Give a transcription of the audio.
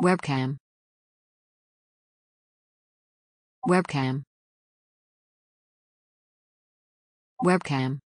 Webcam. Webcam. Webcam.